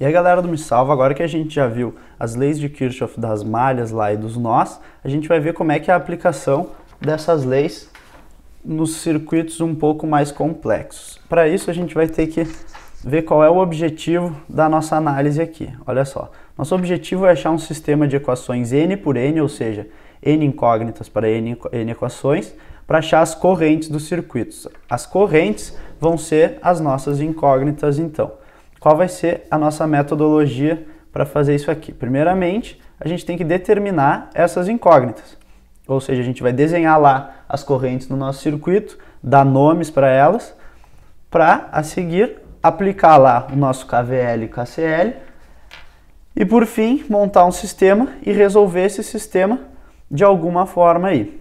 E a galera do Me Salva, agora que a gente já viu as leis de Kirchhoff das malhas lá e dos nós, a gente vai ver como é que é a aplicação dessas leis nos circuitos um pouco mais complexos. Para isso, a gente vai ter que ver qual é o objetivo da nossa análise aqui. Olha só, nosso objetivo é achar um sistema de equações n por n, ou seja, n incógnitas para n, n equações, para achar as correntes dos circuitos. As correntes vão ser as nossas incógnitas, então qual vai ser a nossa metodologia para fazer isso aqui? Primeiramente, a gente tem que determinar essas incógnitas. Ou seja, a gente vai desenhar lá as correntes no nosso circuito, dar nomes para elas, para a seguir aplicar lá o nosso KVL e KCL e por fim montar um sistema e resolver esse sistema de alguma forma aí.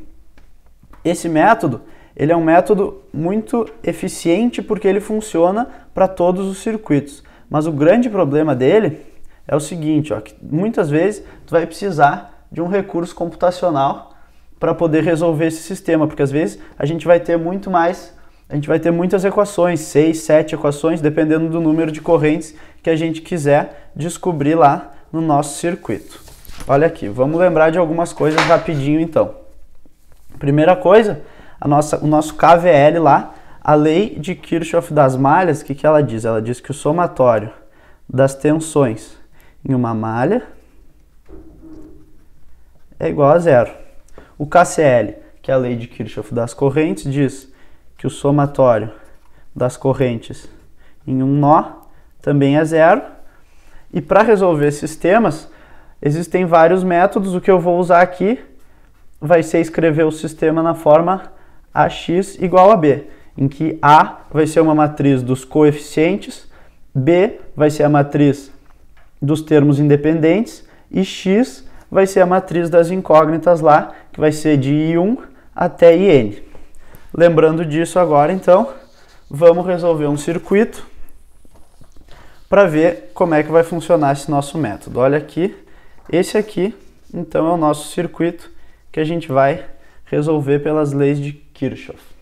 Esse método, ele é um método muito eficiente porque ele funciona para todos os circuitos. Mas o grande problema dele é o seguinte, ó, que muitas vezes tu vai precisar de um recurso computacional para poder resolver esse sistema, porque às vezes a gente vai ter muito mais, a gente vai ter muitas equações, seis, sete equações, dependendo do número de correntes que a gente quiser descobrir lá no nosso circuito. Olha aqui, vamos lembrar de algumas coisas rapidinho então. Primeira coisa, a nossa, o nosso KVL lá a lei de Kirchhoff das malhas, o que, que ela diz? Ela diz que o somatório das tensões em uma malha é igual a zero. O KCL, que é a lei de Kirchhoff das correntes, diz que o somatório das correntes em um nó também é zero. E para resolver sistemas, existem vários métodos. O que eu vou usar aqui vai ser escrever o sistema na forma AX igual a B em que A vai ser uma matriz dos coeficientes, B vai ser a matriz dos termos independentes e X vai ser a matriz das incógnitas lá, que vai ser de I1 até IN. Lembrando disso agora, então, vamos resolver um circuito para ver como é que vai funcionar esse nosso método. Olha aqui, esse aqui, então, é o nosso circuito que a gente vai resolver pelas leis de Kirchhoff.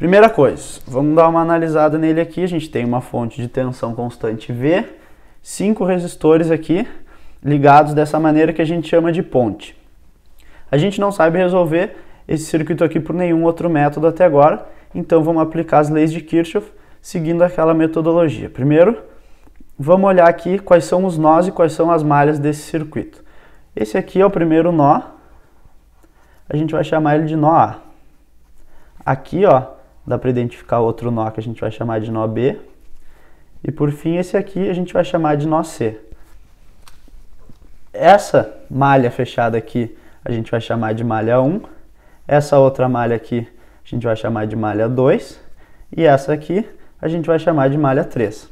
Primeira coisa, vamos dar uma analisada nele aqui. A gente tem uma fonte de tensão constante V, cinco resistores aqui ligados dessa maneira que a gente chama de ponte. A gente não sabe resolver esse circuito aqui por nenhum outro método até agora, então vamos aplicar as leis de Kirchhoff seguindo aquela metodologia. Primeiro, vamos olhar aqui quais são os nós e quais são as malhas desse circuito. Esse aqui é o primeiro nó, a gente vai chamar ele de nó A. Aqui, ó, Dá para identificar outro nó que a gente vai chamar de nó B. E por fim, esse aqui a gente vai chamar de nó C. Essa malha fechada aqui a gente vai chamar de malha 1. Essa outra malha aqui a gente vai chamar de malha 2. E essa aqui a gente vai chamar de malha 3.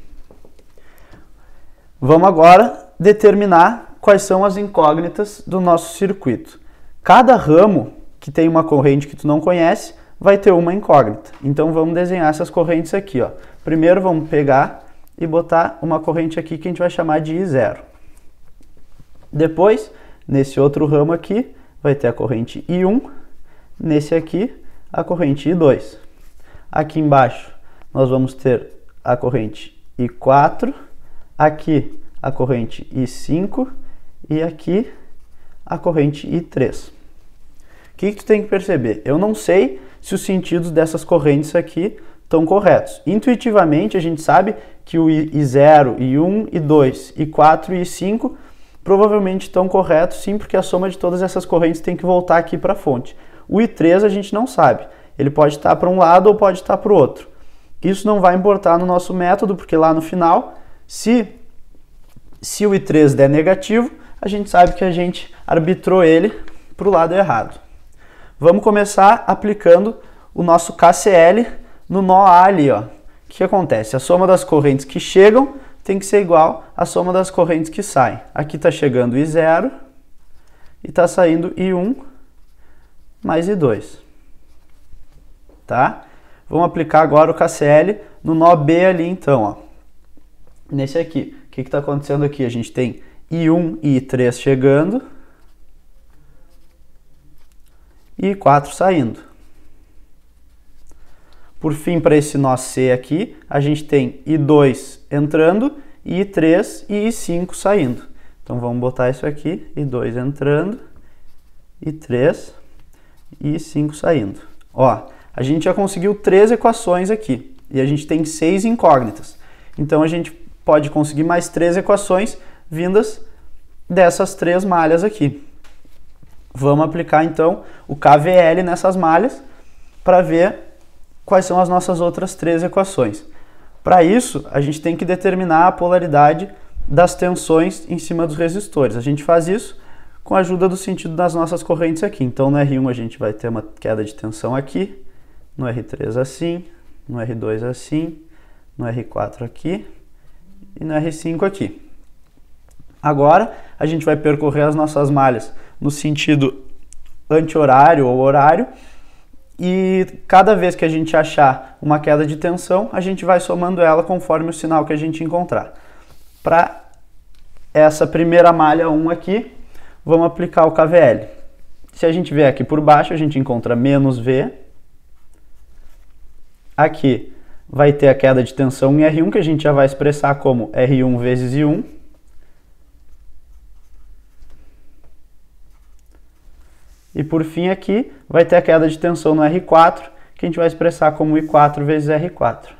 Vamos agora determinar quais são as incógnitas do nosso circuito. Cada ramo que tem uma corrente que tu não conhece, vai ter uma incógnita. Então vamos desenhar essas correntes aqui. Ó. Primeiro vamos pegar e botar uma corrente aqui que a gente vai chamar de I0. Depois, nesse outro ramo aqui, vai ter a corrente I1, nesse aqui, a corrente I2. Aqui embaixo, nós vamos ter a corrente I4, aqui a corrente I5 e aqui a corrente I3. O que, que tu tem que perceber? Eu não sei se os sentidos dessas correntes aqui estão corretos. Intuitivamente, a gente sabe que o I, 0 I1, I2, I4 e I5 provavelmente estão corretos, sim, porque a soma de todas essas correntes tem que voltar aqui para a fonte. O I3 a gente não sabe. Ele pode estar para um lado ou pode estar para o outro. Isso não vai importar no nosso método, porque lá no final, se, se o I3 der negativo, a gente sabe que a gente arbitrou ele para o lado errado. Vamos começar aplicando o nosso KCL no nó A ali, ó. O que acontece? A soma das correntes que chegam tem que ser igual à soma das correntes que saem. Aqui está chegando I0 e está saindo I1 mais I2. Tá? Vamos aplicar agora o KCL no nó B ali então, ó. Nesse aqui. O que está acontecendo aqui? A gente tem I1 e I3 chegando e 4 saindo. Por fim, para esse nó C aqui, a gente tem I2 entrando, I3 e I5 saindo. Então vamos botar isso aqui, I2 entrando, I3 e I5 saindo. Ó, a gente já conseguiu três equações aqui e a gente tem seis incógnitas. Então a gente pode conseguir mais três equações vindas dessas três malhas aqui. Vamos aplicar então o KVL nessas malhas para ver quais são as nossas outras três equações. Para isso, a gente tem que determinar a polaridade das tensões em cima dos resistores. A gente faz isso com a ajuda do sentido das nossas correntes aqui. Então, no R1 a gente vai ter uma queda de tensão aqui, no R3 assim, no R2 assim, no R4 aqui e no R5 aqui. Agora a gente vai percorrer as nossas malhas no sentido anti-horário ou horário. E cada vez que a gente achar uma queda de tensão, a gente vai somando ela conforme o sinal que a gente encontrar. Para essa primeira malha 1 aqui, vamos aplicar o KVL. Se a gente vier aqui por baixo, a gente encontra menos V. Aqui vai ter a queda de tensão em R1, que a gente já vai expressar como R1 vezes I1 E por fim aqui vai ter a queda de tensão no R4, que a gente vai expressar como I4 vezes R4.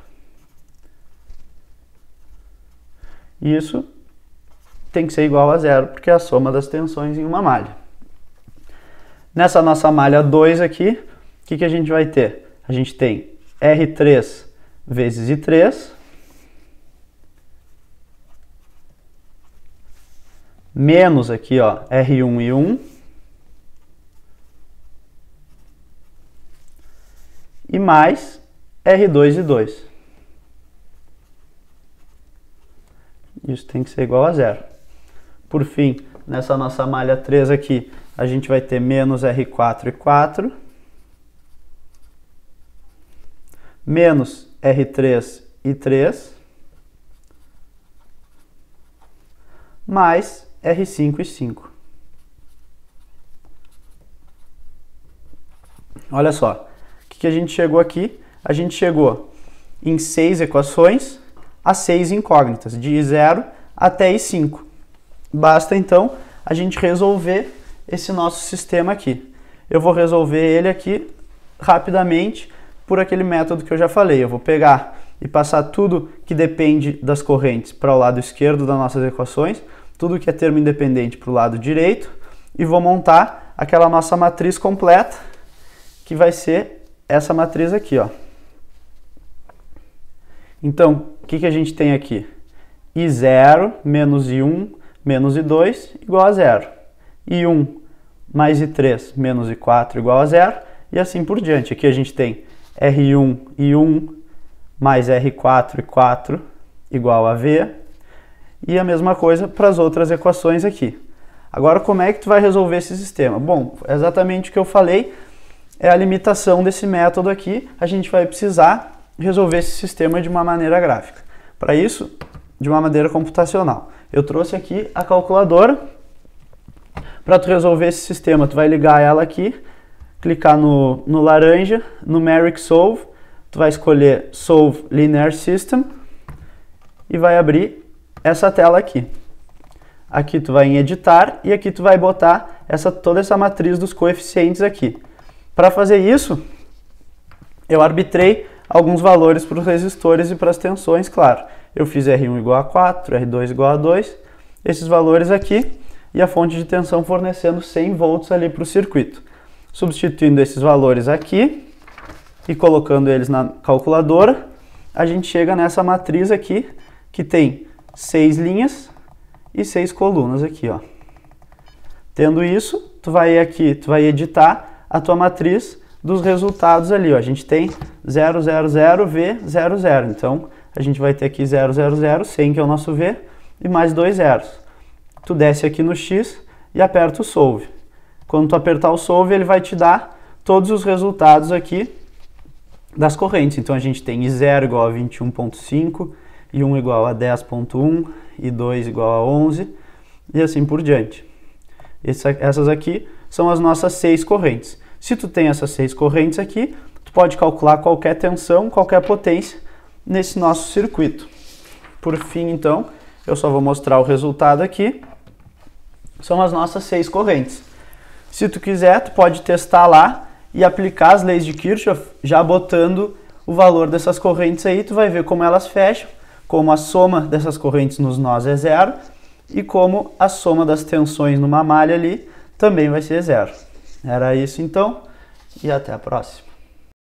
isso tem que ser igual a zero, porque é a soma das tensões em uma malha. Nessa nossa malha 2 aqui, o que, que a gente vai ter? A gente tem R3 vezes I3, menos aqui, ó, R1 e 1, mais R2 de 2. Isso tem que ser igual a zero. Por fim, nessa nossa malha 3 aqui, a gente vai ter menos R4 e 4, menos R3 e 3, mais R5 e 5. Olha só, que a gente chegou aqui? A gente chegou em seis equações a seis incógnitas, de 0 até I5. Basta então a gente resolver esse nosso sistema aqui. Eu vou resolver ele aqui rapidamente por aquele método que eu já falei. Eu vou pegar e passar tudo que depende das correntes para o lado esquerdo das nossas equações, tudo que é termo independente para o lado direito e vou montar aquela nossa matriz completa que vai ser essa matriz aqui, ó. Então, o que, que a gente tem aqui? I0 menos I1 menos I2 igual a zero. I1 mais I3 menos I4 igual a zero e assim por diante. Aqui a gente tem R1 I1 mais R4 I4 igual a V e a mesma coisa para as outras equações aqui. Agora, como é que tu vai resolver esse sistema? Bom, é exatamente o que eu falei, é a limitação desse método aqui. A gente vai precisar resolver esse sistema de uma maneira gráfica. Para isso, de uma maneira computacional. Eu trouxe aqui a calculadora. Para tu resolver esse sistema, tu vai ligar ela aqui, clicar no, no laranja, numeric solve, tu vai escolher solve linear system e vai abrir essa tela aqui. Aqui tu vai em editar e aqui tu vai botar essa toda essa matriz dos coeficientes aqui. Para fazer isso, eu arbitrei alguns valores para os resistores e para as tensões, claro. Eu fiz R1 igual a 4, R2 igual a 2, esses valores aqui, e a fonte de tensão fornecendo 100 volts ali para o circuito. Substituindo esses valores aqui e colocando eles na calculadora, a gente chega nessa matriz aqui, que tem seis linhas e seis colunas aqui, ó. Tendo isso, tu vai aqui, tu vai editar a tua matriz dos resultados ali. Ó. A gente tem 0, 0, 0, V, 0, 0. Então, a gente vai ter aqui 0, 0, 0, 100 que é o nosso V, e mais dois zeros. Tu desce aqui no X e aperta o Solve. Quando tu apertar o Solve, ele vai te dar todos os resultados aqui das correntes. Então, a gente tem I0 igual a 21.5, I1 igual a 10.1, I2 igual a 11, e assim por diante. Essa, essas aqui são as nossas seis correntes. Se tu tem essas seis correntes aqui, tu pode calcular qualquer tensão, qualquer potência nesse nosso circuito. Por fim, então, eu só vou mostrar o resultado aqui. São as nossas seis correntes. Se tu quiser, tu pode testar lá e aplicar as leis de Kirchhoff já botando o valor dessas correntes aí, tu vai ver como elas fecham, como a soma dessas correntes nos nós é zero e como a soma das tensões numa malha ali também vai ser zero. Era isso então e até a próxima.